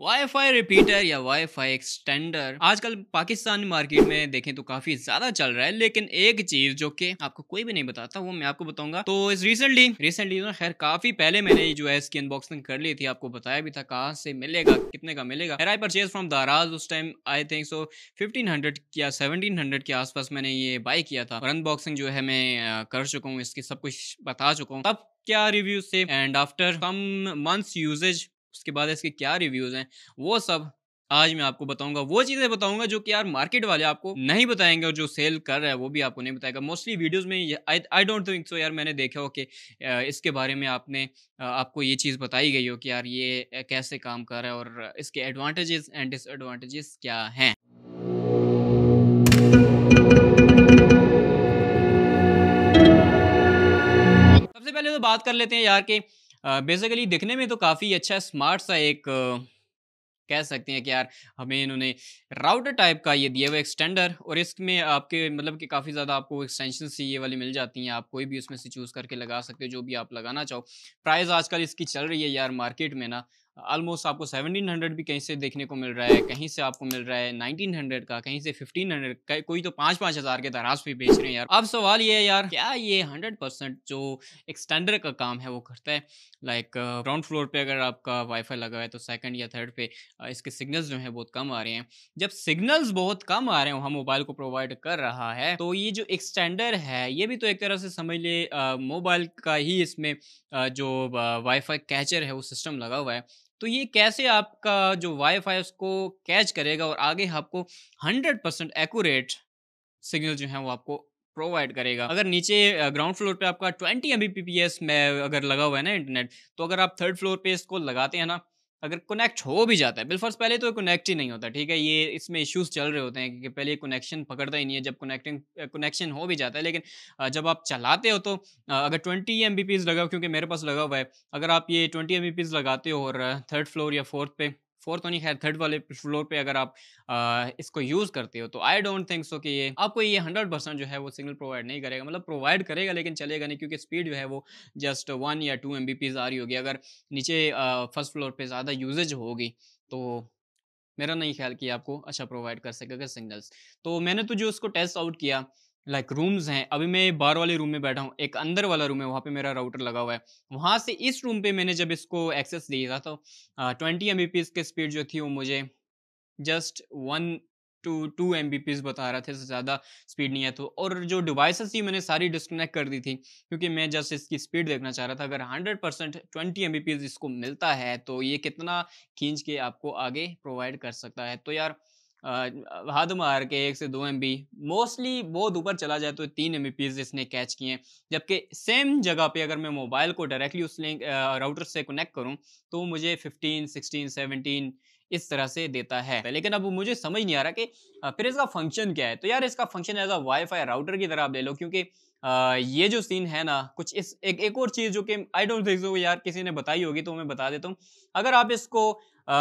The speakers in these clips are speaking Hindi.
वाईफाई रिपीटर या वाईफाई एक्सटेंडर आजकल पाकिस्तानी मार्केट में देखें तो काफी ज्यादा चल रहा है लेकिन एक चीज जो कि आपको कोई भी नहीं बताता वो मैं आपको बताऊंगा तो इस रिसेंटली रिसेंटली ना खैर काफी पहले मैंने जो है इसकी अनबॉक्सिंग कर ली थी आपको बताया भी था कहाँ से मिलेगा कितने का मिलेगा आई परचेज फ्रॉम दाराज उस time I think so fifteen hundred या सेवनटीन हंड्रेड के आसपास मैंने ये बाय किया था और अनबॉक्सिंग जो है मैं कर चुका हूँ इसकी सब कुछ बता चुका हूँ तब क्या रिव्यूज थे and after some months usage उसके बाद इसके क्या रिव्यूज़ हैं वो सब आज मैं आपको बताऊंगा वो चीज़ें बताऊंगा जो कि यार मार्केट वाले आपको नहीं बताएंगे और जो सेल कर रहा है वो भी आपको नहीं बताएगा मोस्टली वीडियोस में आई डोंट थिंक सो यार मैंने देखा हो कि इसके बारे में आपने आपको ये चीज़ बताई गई हो कि यार ये कैसे काम कर रहा है और इसके एडवांटेजेस एंड डिसएडवांटेजेस क्या हैं सबसे पहले तो बात कर लेते हैं यार कि बेसिकली दिखने में तो काफ़ी अच्छा स्मार्ट सा एक कह सकते हैं कि यार हमें इन्होंने राउटर टाइप का ये दिया हुआ एक्सटेंडर और इसमें आपके मतलब कि काफ़ी ज़्यादा आपको एक्सटेंशन से ये वाली मिल जाती हैं आप कोई भी उसमें से चूज़ करके लगा सकते हो जो भी आप लगाना चाहो प्राइस आजकल इसकी चल रही है यार मार्केट में ना ऑलमोस्ट आपको 1700 भी कहीं से देखने को मिल रहा है कहीं से आपको मिल रहा है 1900 का कहीं से 1500 का कोई तो पाँच पाँच हज़ार के दराज भी बेच रहे हैं यार अब सवाल ये है यार क्या ये 100% जो एक्सटेंडर का काम है वो करता है लाइक ग्राउंड फ्लोर पे अगर आपका वाईफाई लगा है तो सेकंड या थर्ड पे इसके सिग्नल्स जो हैं बहुत कम आ रहे हैं जब सिग्नल्स बहुत कम आ रहे हैं वहाँ मोबाइल को प्रोवाइड कर रहा है तो ये जो एक्सटेंडर है ये भी तो एक तरह से समझ लिए मोबाइल का ही इसमें जो वाईफाई कैचर है वो सिस्टम लगा हुआ है तो ये कैसे आपका जो वाईफाई फाई उसको कैच करेगा और आगे आपको हंड्रेड परसेंट एकट सिग्नल जो है वो आपको प्रोवाइड करेगा अगर नीचे ग्राउंड फ्लोर पे आपका 20 एम में अगर लगा हुआ है ना इंटरनेट तो अगर आप थर्ड फ्लोर पे इसको लगाते हैं ना अगर कनेक्ट हो भी जाता है बिलफर्स पहले तो कनेक्ट ही नहीं होता ठीक है ये इसमें इश्यूज चल रहे होते हैं कि पहले कनेक्शन पकड़ता ही नहीं है जब कनेक्टिंग कनेक्शन हो भी जाता है लेकिन जब आप चलाते हो तो अगर 20 एम लगाओ क्योंकि मेरे पास लगा हुआ है अगर आप ये 20 एम लगाते हो और थर्ड फ्लोर या फोर्थ पे फोर्थ और खैर थर्ड वाले फ्लोर पे अगर आप आ, इसको यूज़ करते हो तो आई डोंट थिंक सो कि ये आपको ये हंड्रेड परसेंट जो है वो सिग्नल प्रोवाइड नहीं करेगा मतलब प्रोवाइड करेगा लेकिन चलेगा नहीं क्योंकि स्पीड जो है वो जस्ट वन या टू एम बी पीज आ रही होगी अगर नीचे फर्स्ट फ्लोर पर ज़्यादा यूजेज होगी तो मेरा नहीं ख्याल कि आपको अच्छा प्रोवाइड कर सकेगा सिग्नल्स तो मैंने तो जो उसको टेस्ट आउट किया लाइक रूम्स हैं अभी मैं बाहर वाले रूम में बैठा हूँ एक अंदर वाला रूम है वहाँ पे मेरा राउटर लगा हुआ है वहाँ से इस रूम पे मैंने जब इसको एक्सेस दिया था तो ट्वेंटी एम के स्पीड जो थी वो मुझे just one to two M बता रहा था ज़्यादा स्पीड नहीं है तो और जो डिवाइस थी मैंने सारी डिस्कनेक्ट कर दी थी क्योंकि मैं जस्ट इसकी स्पीड देखना चाह रहा था अगर हंड्रेड परसेंट ट्वेंटी एम इसको मिलता है तो ये कितना खींच के आपको आगे प्रोवाइड कर सकता है तो यार हद मार के एक से दो एम मोस्टली बहुत ऊपर चला जाए तो तीन एम इसने कैच किए हैं जबकि सेम जगह पे अगर मैं मोबाइल को डायरेक्टली उस लिंक राउटर से कनेक्ट करूँ तो मुझे फिफ्टीन सिक्सटीन सेवनटीन इस तरह से देता है लेकिन अब मुझे समझ नहीं आ रहा कि फिर इसका फंक्शन क्या है तो यार इसका function as a wifi router की तरह आप ले लो क्योंकि ये जो सीन है ना कुछ इस एक एक और चीज़ जो कि आई डोंट थिंक सो यार किसी ने बताई होगी तो मैं बता देता हूँ अगर आप इसको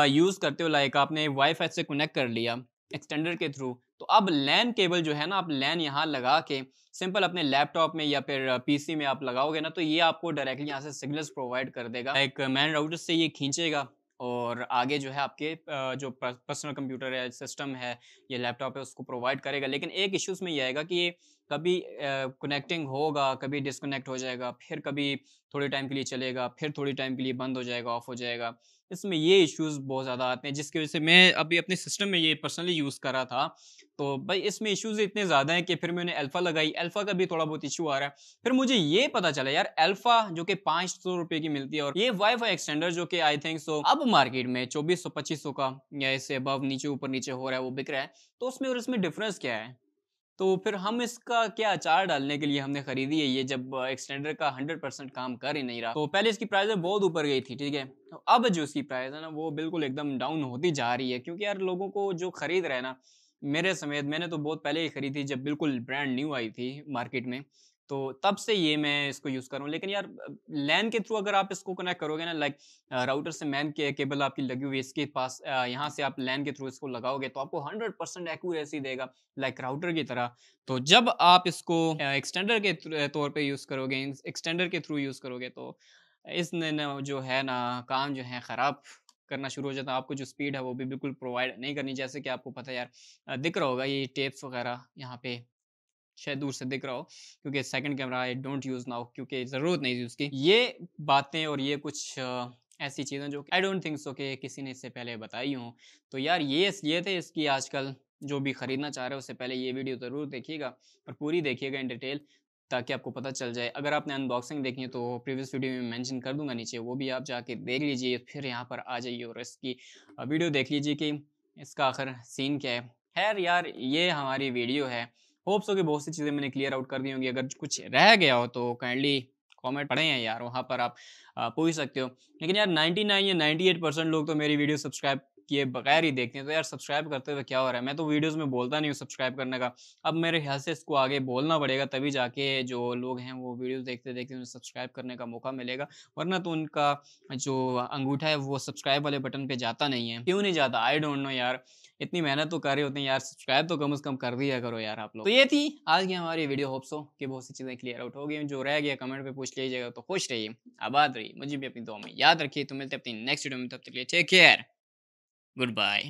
यूज़ करते हो लाइक आपने वाईफाई से कनेक्ट कर लिया एक्सटेंडर के थ्रू तो अब लैन केबल जो है ना आप लैन यहाँ लगा के सिंपल अपने लैपटॉप में या फिर पीसी में आप लगाओगे ना तो ये आपको डायरेक्टली यहाँ से सिग्नल्स प्रोवाइड कर देगा एक मैन राउटर से ये खींचेगा और और आगे जो है आपके जो पर्सनल कंप्यूटर है सिस्टम है ये लैपटॉप है उसको प्रोवाइड करेगा लेकिन एक इश्यूज में ये आएगा कि कभी कनेक्टिंग uh, होगा कभी डिसकनेक्ट हो जाएगा फिर कभी थोड़ी टाइम के लिए चलेगा फिर थोड़ी टाइम के लिए बंद हो जाएगा ऑफ हो जाएगा इसमें ये इश्यूज़ बहुत ज़्यादा आते हैं जिसकी वजह से मैं अभी अपने सिस्टम में ये पर्सनली यूज़ कर रहा था तो भाई इसमें इश्यूज़ इतने ज़्यादा हैं कि फिर मैंने अल्फ़ा लगाई अल्फ़ा का भी थोड़ा बहुत इशू आ रहा है फिर मुझे ये पता चला यार अल्फ़ा जो कि पाँच सौ की मिलती है और ये फाई एक्सटेंडर जो कि आई थिंक सो अब मार्केट मार्केट में चौबीस सौ पच्चीस सौ का या इससे अबव नीचे ऊपर नीचे हो रहा है वो बिक रहा है तो उसमें और इसमें डिफरेंस क्या है तो फिर हम इसका क्या अचार डालने के लिए हमने खरीदी है ये जब एक्सटेंडर का 100 परसेंट काम कर ही नहीं रहा तो पहले इसकी प्राइस बहुत ऊपर गई थी ठीक है तो अब जो इसकी प्राइस है ना वो बिल्कुल एकदम डाउन होती जा रही है क्योंकि यार लोगों को जो खरीद रहे ना मेरे समेत मैंने तो बहुत पहले ही खरीदी जब बिल्कुल ब्रांड न्यू आई थी मार्केट में तो तब से ये मैं इसको यूज़ कर रहा हूँ लेकिन यार लैन के थ्रू अगर आप इसको कनेक्ट करोगे ना लाइक राउटर से मैन के केबल आपकी लगी हुई इसके पास यहाँ से आप लैन के थ्रू इसको लगाओगे तो आपको हंड्रेड परसेंट एक्यूरेसी देगा लाइक राउटर की तरह तो जब आप इसको एक्सटेंडर के तौर पर यूज़ करोगे एक्सटेंडर के थ्रू यूज़ करोगे तो इसने जो है ना काम जो है ख़राब करना शुरू हो जाता है आपको जो स्पीड है वो भी बिल्कुल प्रोवाइड नहीं करनी जैसे कि आपको पता है यार दिख रहा होगा ये टेप्स वगैरह यहाँ पे शायद दूर से दिख रहा हो क्योंकि second camera I don't use now क्योंकि ज़रूरत नहीं थी उसकी ये बातें और ये कुछ ऐसी चीज़ें जो आई डोंट थिंक सो कि किसी ने इससे पहले बताई हूँ तो यार ये इसलिए थे इसकी आजकल जो भी ख़रीदना चाह रहे हो उससे पहले ये वीडियो ज़रूर देखिएगा और पूरी देखिएगा इन डिटेल ताकि आपको पता चल जाए अगर आपने अनबॉक्सिंग देखी है तो प्रीवियस वीडियो में मेंशन कर दूंगा नीचे वो भी आप जाके देख लीजिए फिर यहाँ पर आ जाइए और इसकी वीडियो देख लीजिए कि इसका आखिर सीन क्या है खैर यार ये हमारी वीडियो है होप्स हो कि बहुत सी चीज़ें मैंने क्लियर आउट कर दी होंगी अगर कुछ रह गया हो तो काइंडली कमेंट पढ़े हैं यार वहाँ पर आप पूछ सकते हो लेकिन यार 99 या 98 परसेंट लोग तो मेरी वीडियो सब्सक्राइब किए बगैर ही देखते हैं तो यार सब्सक्राइब करते हुए क्या हो रहा है मैं तो वीडियोस में बोलता नहीं हूँ सब्सक्राइब करने का अब मेरे ख्याल से इसको आगे बोलना पड़ेगा तभी जाके जो लोग हैं वो वीडियो देखते देखते उन्हें सब्सक्राइब करने का मौका मिलेगा वरना तो उनका जो अंगूठा है वो सब्सक्राइब वाले बटन पर जाता नहीं है क्यों नहीं जाता आई डोंट नो यार इतनी मेहनत तो कर रहे होते हैं यार सब्सक्राइब तो कम अज़ कम कर दिया करो यार आप लोग तो ये थी आज की हमारी वीडियो होप्सो कि बहुत सी चीज़ें क्लियर आउट हो गई जो रह गया कमेंट पे पूछ लीजिएगा तो खुश रहिए आबाद रही मुझे भी अपनी दो में याद रखिए तो मिलते अपनी नेक्स्ट वीडियो में तब तक लिए टेक केयर Goodbye.